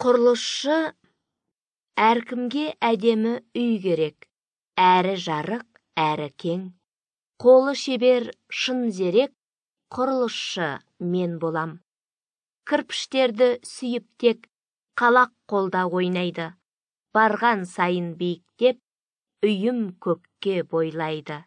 құрылысшы әркімге әдемі үй керек әрі жарық әрі кең қолы шебер шын зерек құрылысшы мен болам кірпіштерді сүйіп тек қалақ қолда ойнайды барған сайын биіктеп үйім көкке бойлайды